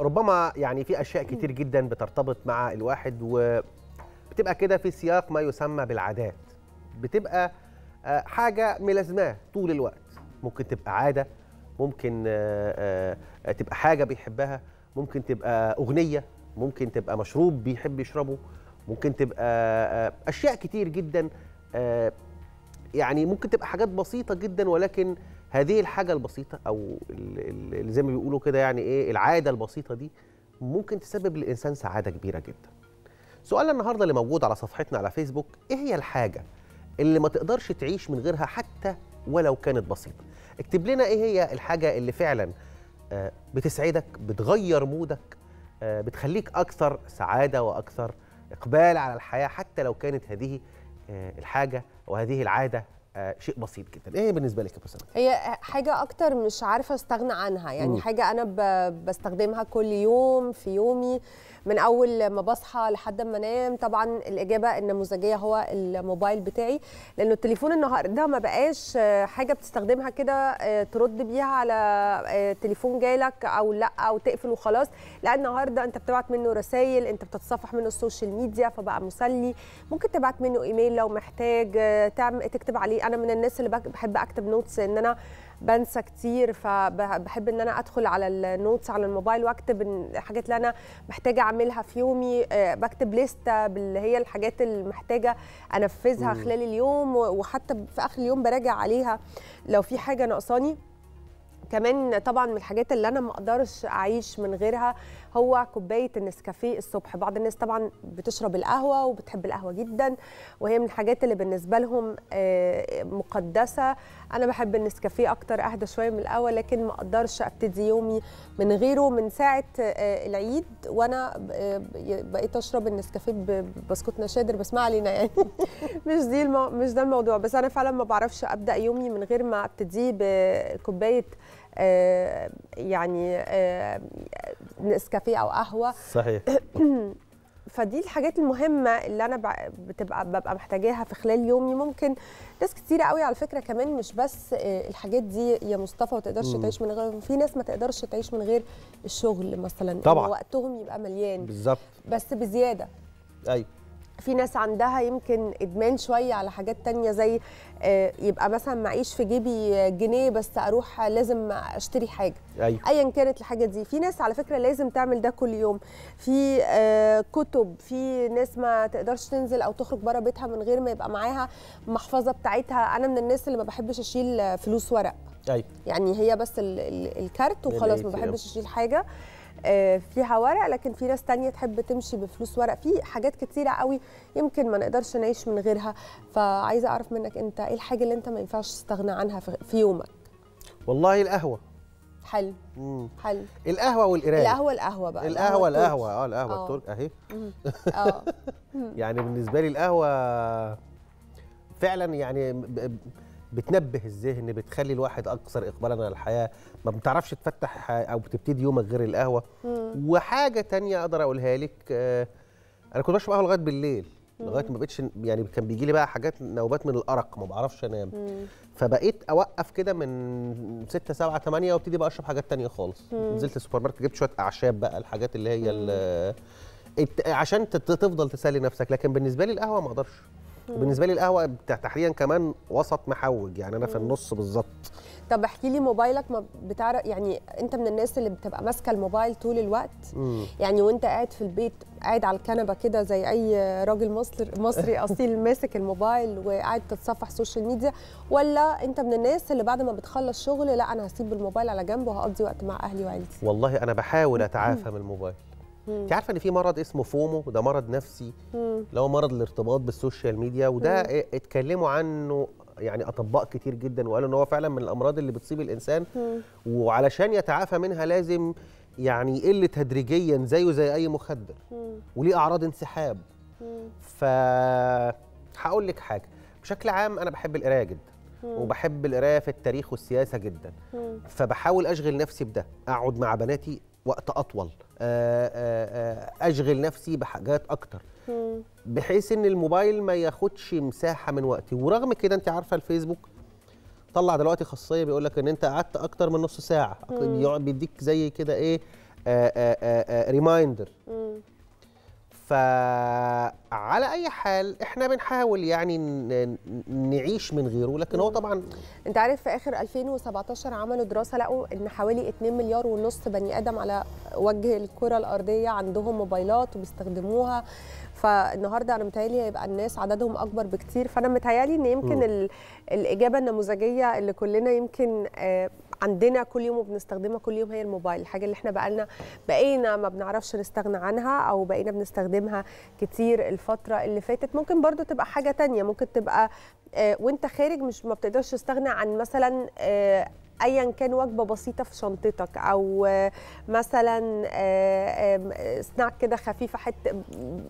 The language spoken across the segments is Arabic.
ربما يعني في اشياء كتير جدا بترتبط مع الواحد وبتبقى كده في سياق ما يسمى بالعادات بتبقى آه، حاجه ملازماه طول الوقت ممكن تبقى عاده ممكن آه، آه، تبقى حاجه بيحبها ممكن تبقى اغنيه ممكن تبقى مشروب بيحب يشربه ممكن تبقى اشياء كتير جدا يعني ممكن تبقى حاجات بسيطه جدا ولكن هذه الحاجه البسيطه او اللي زي ما بيقولوا كده يعني ايه العاده البسيطه دي ممكن تسبب للانسان سعاده كبيره جدا سؤال النهارده اللي موجود على صفحتنا على فيسبوك ايه هي الحاجه اللي ما تقدرش تعيش من غيرها حتى ولو كانت بسيطه اكتب لنا ايه هي الحاجه اللي فعلا آه، بتسعدك بتغير مودك آه، بتخليك اكثر سعاده واكثر اقبال على الحياه حتى لو كانت هذه آه، الحاجه وهذه العاده آه، شيء بسيط جدا ايه بالنسبه لك يا بسنة؟ هي حاجه اكتر مش عارفه استغنى عنها يعني مم. حاجه انا بستخدمها كل يوم في يومي من اول ما بصحى لحد ما انام طبعا الاجابه النموذجيه هو الموبايل بتاعي لانه التليفون النهارده ما بقاش آه، حاجه بتستخدمها كده آه، ترد بيها على تليفون جالك او لا او تقفل وخلاص لا النهارده انت بتبعت منه رسائل انت بتتصفح منه السوشيال ميديا فبقى مسلي ممكن تبعت منه ايميل لو محتاج تكتب عليه انا من الناس اللي بحب اكتب نوتس ان انا بنسى كتير فبحب ان انا ادخل على النوتس على الموبايل واكتب الحاجات اللي انا محتاجه اعملها في يومي آه، بكتب ليستة باللي هي الحاجات اللي محتاجه انفذها خلال اليوم وحتى في اخر اليوم براجع عليها لو في حاجه ناقصاني كمان طبعا من الحاجات اللي انا ما اقدرش اعيش من غيرها هو كوبايه النسكافيه الصبح بعض الناس طبعا بتشرب القهوه وبتحب القهوه جدا وهي من الحاجات اللي بالنسبه لهم آه، مقدسه انا بحب النسكافيه اكتر اهدى شويه من القهوه لكن ما اقدرش ابتدي يومي من غيره من ساعه آه، العيد وانا آه، بقيت اشرب النسكافيه ببسكوت نشادر بس ما علينا يعني مش دي المو... مش ده الموضوع بس انا فعلا ما بعرفش ابدا يومي من غير ما ابتديه بكوبايه آه، يعني آه، نسكافيه او قهوه صحيح فدي الحاجات المهمه اللي انا بتبقى ببقى محتاجاها في خلال يومي ممكن ناس كتيره قوي على فكره كمان مش بس آه، الحاجات دي يا مصطفى ما تقدرش تعيش من غير في ناس ما تقدرش تعيش من غير الشغل مثلا طبعا وقتهم يبقى مليان بالظبط بس بزياده ايوه في ناس عندها يمكن ادمان شويه على حاجات تانية زي آه، يبقى مثلا معيش في جيبي جنيه بس اروح لازم اشتري حاجه أيوة. ايا كانت الحاجه دي في ناس على فكره لازم تعمل ده كل يوم في آه، كتب في ناس ما تقدرش تنزل او تخرج بره بيتها من غير ما يبقى معاها محفظه بتاعتها انا من الناس اللي ما بحبش اشيل فلوس ورق أيوة. يعني هي بس الكارت وخلاص ما بحبش اشيل حاجه آه، فيها ورق لكن في ناس تانية تحب تمشي بفلوس ورق في حاجات كتيرة قوي يمكن ما نقدرش نعيش من غيرها فعايزة أعرف منك أنت إيه الحاجة اللي أنت ما ينفعش تستغنى عنها في يومك والله القهوة حلو حلو القهوه والقرايه القهوه القهوه بقى القهوه القهوه اه القهوه اه. الترك اهي اه يعني بالنسبه لي القهوه فعلا يعني بتنبه الذهن بتخلي الواحد اكثر اقبالا على الحياه ما بتعرفش تفتح او بتبتدي يومك غير القهوه مم. وحاجه تانية اقدر اقولها لك آه، انا كنت بشرب قهوه لغايه بالليل لغايه ما بقتش يعني كان بيجي لي بقى حاجات نوبات من الارق ما بعرفش انام مم. فبقيت اوقف كده من 6 7 8 وابتدي بقى اشرب حاجات تانية خالص مم. نزلت السوبر ماركت جبت شويه اعشاب بقى الحاجات اللي هي عشان تفضل تسلي نفسك لكن بالنسبه لي القهوه ما اقدرش بالنسبه لي القهوه تحديدا كمان وسط محوج يعني انا في النص بالظبط طب احكي لي موبايلك ما بتعرف يعني انت من الناس اللي بتبقى ماسكه الموبايل طول الوقت مم. يعني وانت قاعد في البيت قاعد على الكنبه كده زي اي راجل مصري مصري اصيل ماسك الموبايل وقاعد تتصفح سوشيال ميديا ولا انت من الناس اللي بعد ما بتخلص شغل لا انا هسيب الموبايل على جنب وهقضي وقت مع اهلي وعيلتي والله انا بحاول اتعافى من الموبايل انت عارفه ان في مرض اسمه فومو ده مرض نفسي اللي هو مرض الارتباط بالسوشيال ميديا وده مم. إيه، اتكلموا عنه يعني اطباء كتير جدا وقالوا ان هو فعلا من الامراض اللي بتصيب الانسان مم. وعلشان يتعافى منها لازم يعني يقل تدريجيا زيه زي اي مخدر وليه اعراض انسحاب ف هقول لك حاجه بشكل عام انا بحب القرايه جدا وبحب القرايه في التاريخ والسياسه جدا فبحاول اشغل نفسي بده اقعد مع بناتي وقت اطول آه، آه، آه، اشغل نفسي بحاجات اكتر بحيث ان الموبايل ما ياخدش مساحه من وقتي ورغم كده انت عارفه الفيسبوك طلع دلوقتي خاصيه بيقول لك ان انت قعدت اكتر من نص ساعه بيديك زي كده ايه ريمايندر فعلى اي حال احنا بنحاول يعني نعيش من غيره لكن هو طبعا انت عارف في اخر 2017 عملوا دراسه لقوا ان حوالي 2 مليار ونص بني ادم على وجه الكره الارضيه عندهم موبايلات وبيستخدموها فالنهارده انا متهيألي هيبقى الناس عددهم اكبر بكتير فانا متهيألي ان يمكن الاجابه النموذجيه اللي كلنا يمكن آه عندنا كل يوم وبنستخدمها كل يوم هي الموبايل الحاجه اللي احنا بقالنا بقينا ما بنعرفش نستغنى عنها او بقينا بنستخدمها كتير الفتره اللي فاتت ممكن برضو تبقى حاجه تانية ممكن تبقى آه، وانت خارج مش ما بتقدرش تستغنى عن مثلا آه، ايا كان وجبه بسيطه في شنطتك او آه، مثلا آه، آه، سناك كده خفيفه حته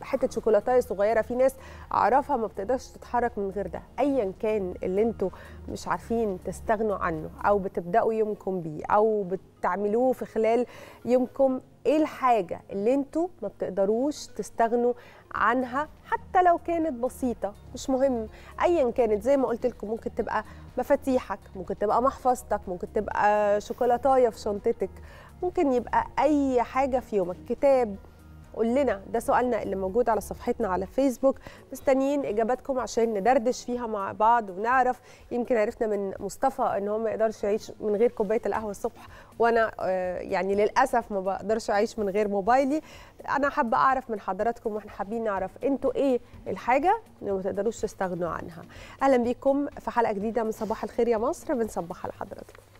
حته شوكولاته صغيره في ناس اعرفها ما بتقدرش تتحرك من غير ده ايا كان اللي انتوا مش عارفين تستغنوا عنه او بتبداوا يومكم بيه او بتعملوه في خلال يومكم ايه الحاجه اللي انتوا ما بتقدروش تستغنوا عنها حتى لو كانت بسيطه مش مهم ايا كانت زي ما قلت لكم ممكن تبقى مفاتيحك ممكن تبقى محفظتك ممكن تبقى شوكولاتايه في شنطتك ممكن يبقى اي حاجه في يومك كتاب قول لنا ده سؤالنا اللي موجود على صفحتنا على فيسبوك مستنيين اجاباتكم عشان ندردش فيها مع بعض ونعرف يمكن عرفنا من مصطفى ان هو ما يقدرش يعيش من غير كوبايه القهوه الصبح وانا آه، يعني للاسف ما بقدرش اعيش من غير موبايلي انا حابه اعرف من حضراتكم واحنا حابين نعرف انتوا ايه الحاجه اللي ما تقدروش تستغنوا عنها اهلا بيكم في حلقه جديده من صباح الخير يا مصر بنصبح على حضراتكم